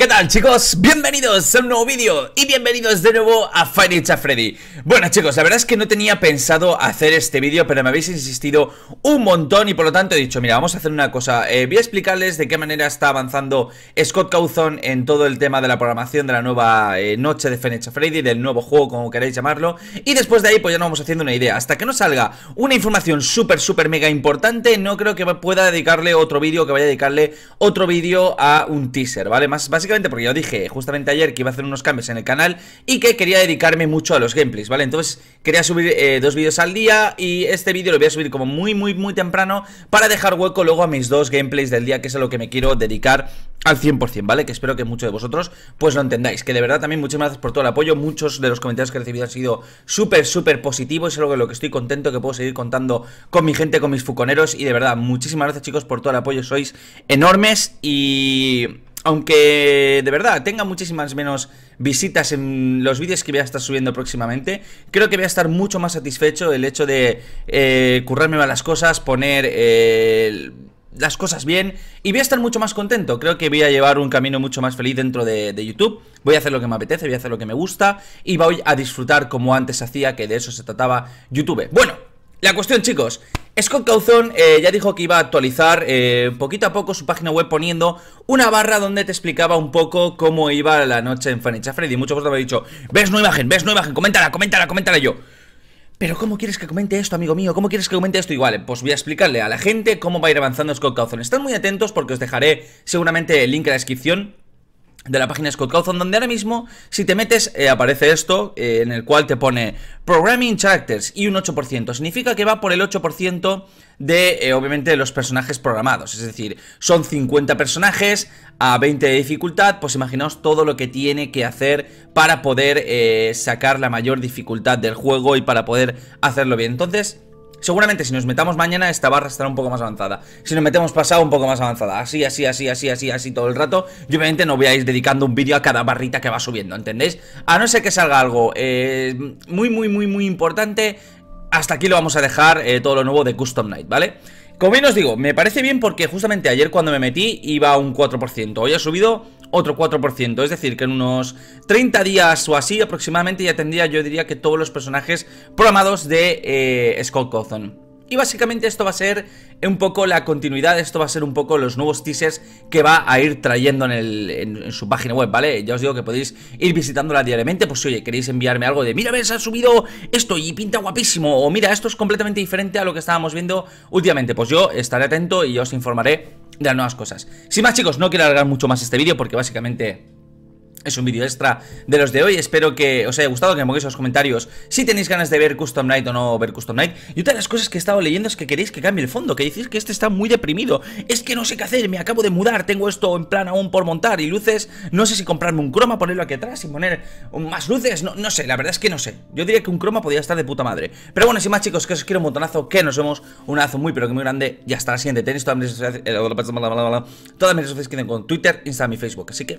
¿Qué tal chicos? Bienvenidos a un nuevo vídeo y bienvenidos de nuevo a Firecha Freddy Bueno chicos, la verdad es que no tenía pensado hacer este vídeo pero me habéis insistido un montón y por lo tanto he dicho Mira, vamos a hacer una cosa, eh, voy a explicarles de qué manera está avanzando Scott Cawthon en todo el tema de la programación de la nueva eh, noche de Firecha Freddy Del nuevo juego, como queráis llamarlo Y después de ahí pues ya nos vamos haciendo una idea Hasta que no salga una información súper súper mega importante No creo que pueda dedicarle otro vídeo, que vaya a dedicarle otro vídeo a un teaser, ¿vale? Más básicamente porque yo dije justamente ayer que iba a hacer unos cambios en el canal y que quería dedicarme mucho a los gameplays, ¿vale? Entonces quería subir eh, dos vídeos al día y este vídeo lo voy a subir como muy, muy, muy temprano para dejar hueco luego a mis dos gameplays del día, que es a lo que me quiero dedicar al 100%, ¿vale? Que espero que muchos de vosotros pues lo entendáis, que de verdad también muchas gracias por todo el apoyo, muchos de los comentarios que he recibido han sido súper, súper positivos, es algo de lo que estoy contento, que puedo seguir contando con mi gente, con mis fuconeros y de verdad, muchísimas gracias chicos por todo el apoyo, sois enormes y aunque de verdad tenga muchísimas menos visitas en los vídeos que voy a estar subiendo próximamente, creo que voy a estar mucho más satisfecho el hecho de eh, currarme las cosas, poner eh, las cosas bien y voy a estar mucho más contento. Creo que voy a llevar un camino mucho más feliz dentro de, YouTube. Voy a hacer lo que me apetece, voy a hacer lo que me gusta y voy a disfrutar como antes hacía, que de eso se trataba YouTube. Bueno, la cuestión chicos Scott Cauzón eh, ya dijo que iba a actualizar eh, poquito a poco su página web poniendo una barra donde te explicaba un poco cómo iba la noche en Fanny Freddy. Muchos de vosotros habéis dicho, ves no imagen, ves no imagen, coméntala, coméntala, coméntala yo. Pero ¿cómo quieres que comente esto, amigo mío? ¿Cómo quieres que comente esto? Igual, pues voy a explicarle a la gente cómo va a ir avanzando Scott Cauzón. Están muy atentos porque os dejaré seguramente el link en la descripción de la página Scott Cawthon, donde ahora mismo, si te metes, eh, aparece esto, eh, en el cual te pone Programming Characters y un 8%. Significa que va por el 8% de, eh, obviamente, los personajes programados. Es decir, son 50 personajes a 20 de dificultad, pues imaginaos todo lo que tiene que hacer para poder sacar la mayor dificultad del juego y para poder hacerlo bien. Entonces... Seguramente si nos metamos mañana esta barra estará un poco más avanzada. Si nos metemos pasado, un poco más avanzada. Así, así, así, así, así, así todo el rato. Y obviamente no voy a ir dedicando un vídeo a cada barrita que va subiendo, ¿entendéis? A no ser que salga algo eh, muy, muy, muy, muy importante. Hasta aquí lo vamos a dejar eh, todo lo nuevo de Custom Night, ¿vale? Como bien os digo, me parece bien porque justamente ayer cuando me metí iba a un 4%, hoy ha subido otro 4%, es decir, que en unos 30 días o así aproximadamente ya tendría, yo diría que todos los personajes programados de eh, Scott Cawthon. Y básicamente esto va a ser un poco la continuidad, esto va a ser un poco los nuevos teasers que va a ir trayendo en, el, su página web, ¿vale? Ya os digo que podéis ir visitándola diariamente, pues si oye, queréis enviarme algo de, mira, ves, ha subido esto y pinta guapísimo, o mira, esto es completamente diferente a lo que estábamos viendo últimamente, pues yo estaré atento y os informaré de las nuevas cosas. Sin más chicos, no quiero alargar mucho más este vídeo porque básicamente es un vídeo extra de los de hoy, espero que os haya gustado, que me pongáis en los comentarios si tenéis ganas de ver Custom Night o no ver Custom Night. Y otra de las cosas que he estado leyendo es que queréis que cambie el fondo, que decís que este está muy deprimido, es que no sé qué hacer, me acabo de mudar, tengo esto en plan aún por montar y luces, no sé si comprarme un croma, ponerlo aquí atrás y poner más luces, no, no sé, la verdad es que no sé. Yo diría que un croma podría estar de puta madre. Pero bueno, sin más chicos, que os quiero un montonazo, que nos vemos, un abrazo muy pero que muy grande y hasta la siguiente. Tenéis eh, todas mis redes sociales, todas mis redes sociales que con Twitter, Instagram y Facebook, así que...